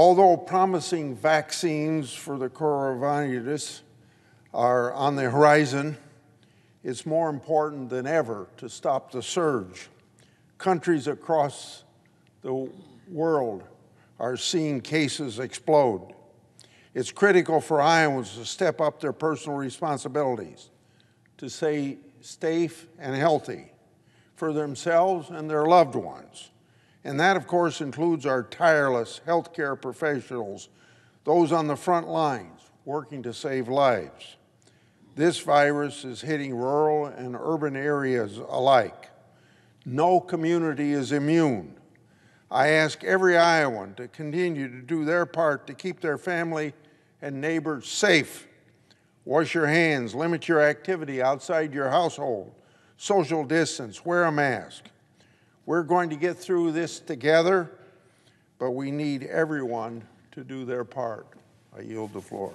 Although promising vaccines for the coronavirus are on the horizon, it's more important than ever to stop the surge. Countries across the world are seeing cases explode. It's critical for Iowans to step up their personal responsibilities, to stay safe and healthy for themselves and their loved ones and that, of course, includes our tireless healthcare professionals, those on the front lines working to save lives. This virus is hitting rural and urban areas alike. No community is immune. I ask every Iowan to continue to do their part to keep their family and neighbors safe. Wash your hands, limit your activity outside your household, social distance, wear a mask. We're going to get through this together, but we need everyone to do their part. I yield the floor.